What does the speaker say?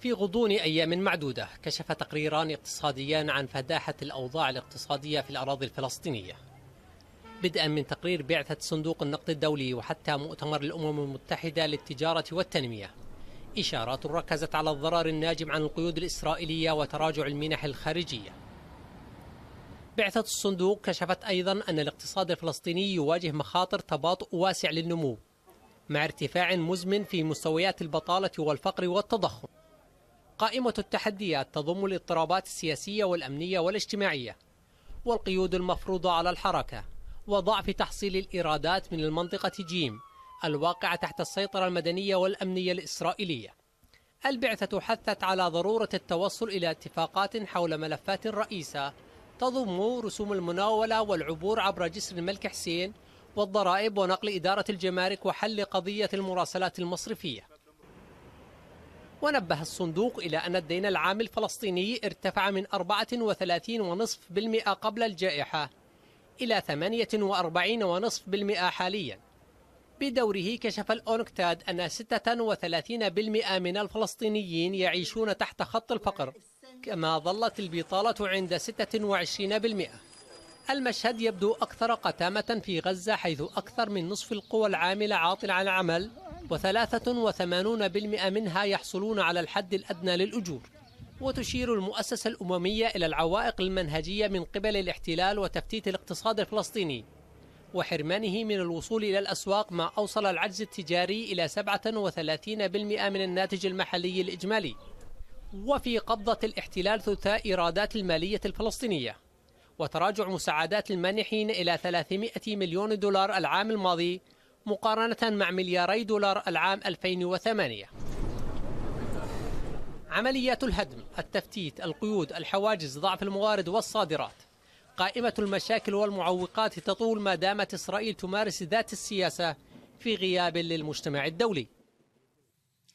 في غضون أيام معدودة كشف تقريران اقتصاديان عن فداحة الأوضاع الاقتصادية في الأراضي الفلسطينية بدءا من تقرير بعثة صندوق النقد الدولي وحتى مؤتمر الأمم المتحدة للتجارة والتنمية إشارات ركزت على الضرر الناجم عن القيود الإسرائيلية وتراجع المنح الخارجية بعثة الصندوق كشفت أيضا أن الاقتصاد الفلسطيني يواجه مخاطر تباطؤ واسع للنمو مع ارتفاع مزمن في مستويات البطالة والفقر والتضخم قائمة التحديات تضم الاضطرابات السياسية والأمنية والاجتماعية والقيود المفروضة على الحركة وضعف تحصيل الإيرادات من المنطقة جيم الواقعة تحت السيطرة المدنية والأمنية الإسرائيلية البعثة حثت على ضرورة التوصل إلى اتفاقات حول ملفات رئيسة تضم رسوم المناولة والعبور عبر جسر الملك حسين والضرائب ونقل إدارة الجمارك وحل قضية المراسلات المصرفية ونبه الصندوق إلى أن الدين العام الفلسطيني ارتفع من 34.5% قبل الجائحة إلى 48.5% حاليا بدوره كشف الأونكتاد أن 36% من الفلسطينيين يعيشون تحت خط الفقر كما ظلت البطالة عند 26% المشهد يبدو أكثر قتامة في غزة حيث أكثر من نصف القوى العاملة عاطل عن عمل و83% منها يحصلون على الحد الأدنى للأجور وتشير المؤسسة الأممية إلى العوائق المنهجية من قبل الاحتلال وتفتيت الاقتصاد الفلسطيني وحرمانه من الوصول إلى الأسواق ما أوصل العجز التجاري إلى 37% من الناتج المحلي الإجمالي وفي قبضة الاحتلال ثلثاء إيرادات المالية الفلسطينية وتراجع مساعدات المانحين إلى 300 مليون دولار العام الماضي مقارنة مع ملياري دولار العام 2008 عمليات الهدم، التفتيت، القيود، الحواجز، ضعف الموارد والصادرات قائمة المشاكل والمعوقات تطول ما دامت إسرائيل تمارس ذات السياسة في غياب للمجتمع الدولي